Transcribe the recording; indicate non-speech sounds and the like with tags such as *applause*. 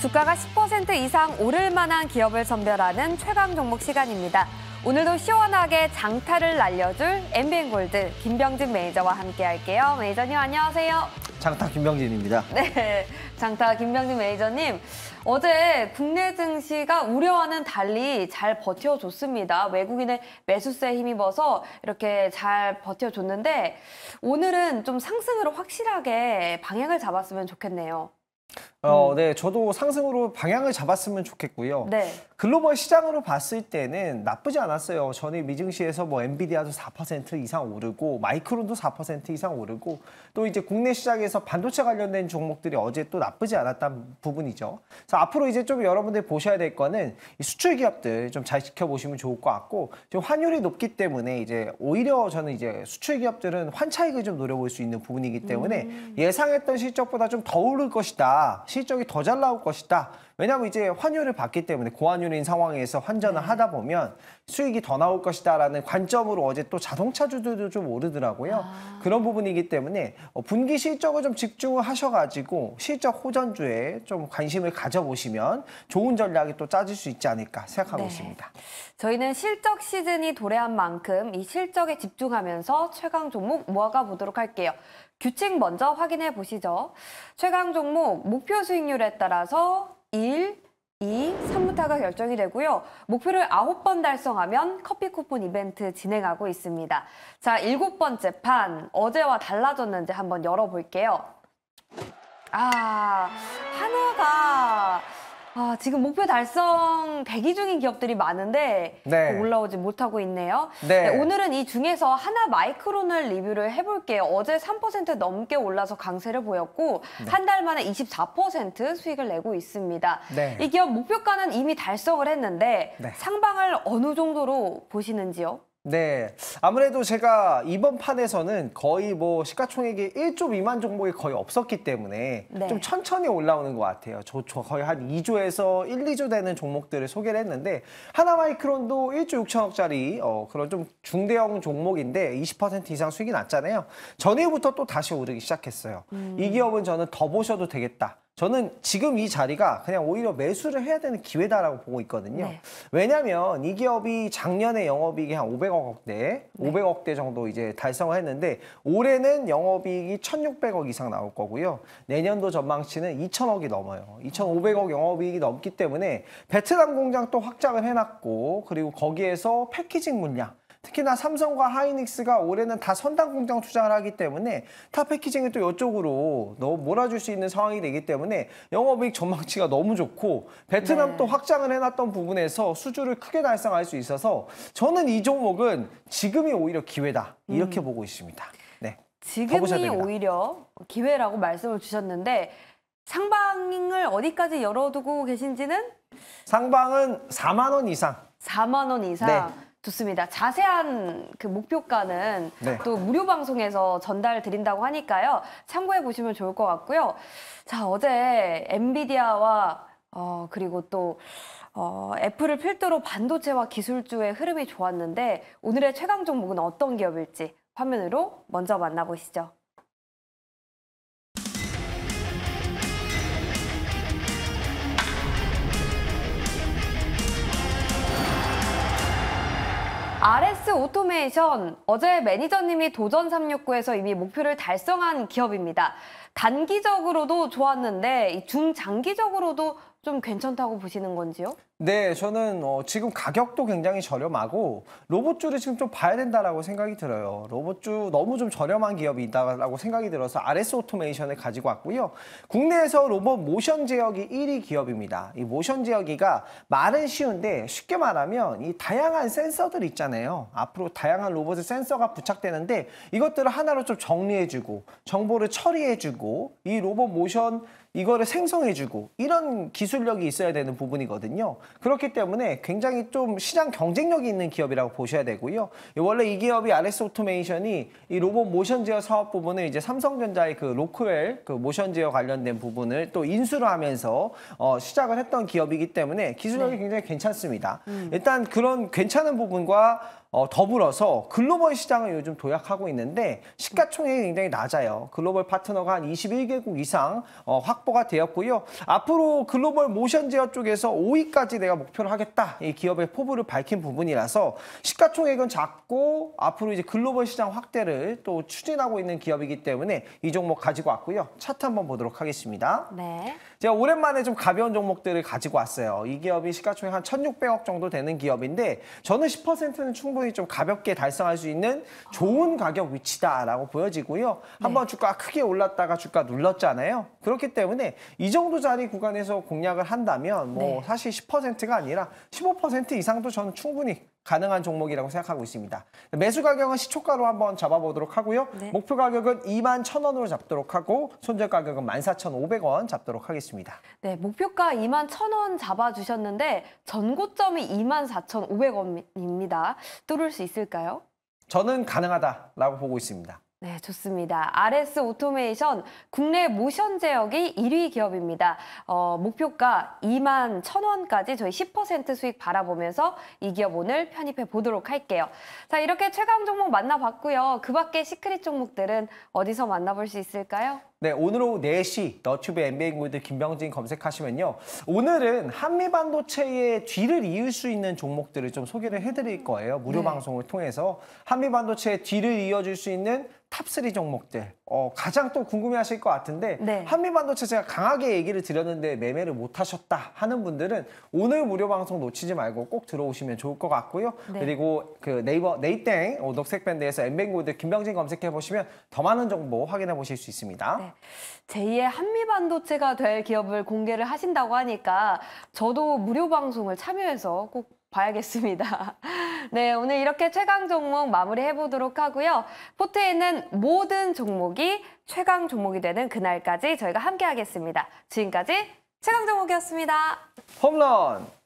주가가 10% 이상 오를 만한 기업을 선별하는 최강 종목 시간입니다. 오늘도 시원하게 장타를 날려줄 MBN골드 김병진 매니저와 함께할게요. 매니저님 안녕하세요. 장타 김병진입니다. 네, 장타 김병진 매니저님. 어제 국내 증시가 우려와는 달리 잘 버텨줬습니다. 외국인의 매수세에 힘입어서 이렇게 잘 버텨줬는데 오늘은 좀 상승으로 확실하게 방향을 잡았으면 좋겠네요. 어, 음. 네, 저도 상승으로 방향을 잡았으면 좋겠고요. 네. 글로벌 시장으로 봤을 때는 나쁘지 않았어요. 전에 미증시에서 뭐 엔비디아도 4% 이상 오르고 마이크론도 4% 이상 오르고 또 이제 국내 시장에서 반도체 관련된 종목들이 어제 또 나쁘지 않았던 부분이죠. 그래서 앞으로 이제 좀 여러분들 이 보셔야 될 거는 수출 기업들 좀 잘 지켜보시면 좋을 것 같고 지금 환율이 높기 때문에 이제 오히려 저는 이제 수출 기업들은 환차익을 좀 노려볼 수 있는 부분이기 때문에 음. 예상했던 실적보다 좀 더 오를 것이다. 실적이 더 잘 나올 것이다. 왜냐하면 이제 환율을 받기 때문에 고환율인 상황에서 환전을 네. 하다 보면 수익이 더 나올 것이다라는 관점으로 어제 또 자동차주들도 좀 오르더라고요. 아. 그런 부분이기 때문에 어, 분기 실적을 좀 집중하셔가지고 실적 호전주에 좀 관심을 가져보시면 좋은 전략이 또 짜질 수 있지 않을까 생각하고 네. 있습니다. 저희는 실적 시즌이 도래한 만큼 이 실적에 집중하면서 최강 종목 모아가 보도록 할게요. 규칙 먼저 확인해 보시죠. 최강 종목 목표 수익률에 따라서 1, 2, 3부타가 결정이 되고요. 목표를 9번 달성하면 커피 쿠폰 이벤트 진행하고 있습니다. 자, 일곱 번째 판 어제와 달라졌는지 한번 열어볼게요. 아, 하나가 아, 지금 목표 달성 대기 중인 기업들이 많은데 네. 그 올라오지 못하고 있네요. 네. 네, 오늘은 이 중에서 하나 마이크론을 리뷰를 해볼게요. 어제 3% 넘게 올라서 강세를 보였고 네. 한달 만에 24% 수익을 내고 있습니다. 네. 이 기업 목표가는 이미 달성을 했는데 네. 상방을 어느 정도로 보시는지요? 네, 아무래도 제가 이번 판에서는 거의 뭐 시가총액이 1조 미만 종목이 거의 없었기 때문에 네. 좀 천천히 올라오는 것 같아요. 저, 저 거의 한 2조에서 1, 2조 되는 종목들을 소개를 했는데 하나마이크론도 1조 6천억짜리 어, 그런 좀 중대형 종목인데 20% 이상 수익이 났잖아요. 전일부터 또 다시 오르기 시작했어요. 음. 이 기업은 저는 더 보셔도 되겠다. 저는 지금 이 자리가 그냥 오히려 매수를 해야 되는 기회다라고 보고 있거든요. 네. 왜냐하면 이 기업이 작년에 영업이익이 한 500억대, 네. 500억대 정도 이제 달성을 했는데 올해는 영업이익이 1,600억 이상 나올 거고요. 내년도 전망치는 2,000억이 넘어요. 2,500억 영업이익이 넘기 때문에 베트남 공장 또 확장을 해놨고 그리고 거기에서 패키징 물량 특히나 삼성과 하이닉스가 올해는 다 선단 공장 투자를 하기 때문에 타 패키징을 또 이쪽으로 몰아줄 수 있는 상황이 되기 때문에 영업이익 전망치가 너무 좋고 베트남또 네. 확장을 해놨던 부분에서 수주를 크게 달성할 수 있어서 저는 이 종목은 지금이 오히려 기회다 이렇게 음. 보고 있습니다. 네. 지금이 오히려 기회라고 말씀을 주셨는데 상방을 어디까지 열어두고 계신지는? 상방은 4만 원 이상. 4만 원 이상. 네. 좋습니다. 자세한 그 목표가는 네. 또 무료 방송에서 전달 드린다고 하니까요. 참고해 보시면 좋을 것 같고요. 자, 어제 엔비디아와 어, 그리고 또 어, 애플을 필두로 반도체와 기술주의 흐름이 좋았는데 오늘의 최강 종목은 어떤 기업일지 화면으로 먼저 만나보시죠. 롯데 오토메이션 어제 매니저님이 도전 369에서 이미 목표를 달성한 기업입니다. 단기적으로도 좋았는데 중장기적으로도 좀 괜찮다고 보시는 건지요? 네, 저는 어, 지금 가격도 굉장히 저렴하고 로봇줄를 지금 좀 봐야 된다라고 생각이 들어요. 로봇줄 너무 좀 저렴한 기업이 있다라고 생각이 들어서 RS 오토메이션을 가지고 왔고요. 국내에서 로봇 모션 제어기 1위 기업입니다. 이 모션 제어기가 말은 쉬운데 쉽게 말하면 이 다양한 센서들 있잖아요. 앞으로 다양한 로봇의 센서가 부착되는데 이것들을 하나로 좀 정리해주고 정보를 처리해주고 이 로봇 모션 이거를 생성해주고 이런 기술력이 있어야 되는 부분이거든요. 그렇기 때문에 굉장히 좀 시장 경쟁력이 있는 기업이라고 보셔야 되고요. 원래 이 기업이 RS 오토메이션이 이 로봇 모션 제어 사업 부분을 이제 삼성전자의 그 로크웰 그 모션 제어 관련된 부분을 또 인수를 하면서 어, 시작을 했던 기업이기 때문에 기술력이 네. 굉장히 괜찮습니다. 음. 일단 그런 괜찮은 부분과 어, 더불어서 글로벌 시장을 요즘 도약하고 있는데 시가총액이 굉장히 낮아요. 글로벌 파트너가 한 21개국 이상 어, 확보가 되었고요. 앞으로 글로벌 모션 제어 쪽에서 5위까지 내가 목표를 하겠다. 이 기업의 포부를 밝힌 부분이라서 시가총액은 작고 앞으로 이제 글로벌 시장 확대를 또 추진하고 있는 기업이기 때문에 이 종목 가지고 왔고요. 차트 한번 보도록 하겠습니다. 네. 제가 오랜만에 좀 가벼운 종목들을 가지고 왔어요. 이 기업이 시가총액 한 1,600억 정도 되는 기업인데 저는 10%는 충분히 좀 가볍게 달성할 수 있는 좋은 가격 위치다라고 보여지고요. 네. 한번 네. 주가 크게 올랐다가 주가 눌렀잖아요. 그렇기 때문에 이 정도 자리 구간에서 공략을 한다면 뭐 네. 사실 10%가 아니라 15% 이상도 저는 충분히 가능한 종목이라고 생각하고 있습니다. 매수 가격은 시초가로 한번 잡아보도록 하고요. 네. 목표 가격은 2만 1,000원으로 잡도록 하고 손절 가격은 14,500원 잡도록 하겠습니다. 네, 목표가 2만 1,000원 잡아주셨는데 전고점이 2만 4,500원입니다. 뚫을 수 있을까요? 저는 가능하다라고 보고 있습니다. 네, 좋습니다. RS 오토메이션 국내 모션 제역이 1위 기업입니다. 어, 목표가 2만 1 0원까지 저희 10% 수익 바라보면서 이 기업 오늘 편입해 보도록 할게요. 자, 이렇게 최강 종목 만나봤고요. 그 밖에 시크릿 종목들은 어디서 만나볼 수 있을까요? 네, 오늘 오후 4시 너튜브 NBA 골드 김병진 검색하시면요. 오늘은 한미 반도체의 뒤를 이을 수 있는 종목들을 좀 소개를 해드릴 거예요. 무료 네. 방송을 통해서 한미 반도체의 뒤를 이어줄 수 있는 탑3 종목들 어, 가장 또 궁금해하실 것 같은데 네. 한미반도체 제가 강하게 얘기를 드렸는데 매매를 못하셨다 하는 분들은 오늘 무료 방송 놓치지 말고 꼭 들어오시면 좋을 것 같고요. 네. 그리고 그 네이버 네이땡 녹색 밴드에서 엠뱅골드 김병진 검색해 보시면 더 많은 정보 확인해 보실 수 있습니다. 네. 제2의 한미반도체가 될 기업을 공개를 하신다고 하니까 저도 무료 방송을 참여해서 꼭 봐야겠습니다. *laughs* 네, 오늘 이렇게 최강 종목 마무리해 보도록 하고요. 포트에 는 모든 종목이 최강 종목이 되는 그날까지 저희가 함께 하겠습니다. 지금까지 최강 종목이었습니다. 홈런!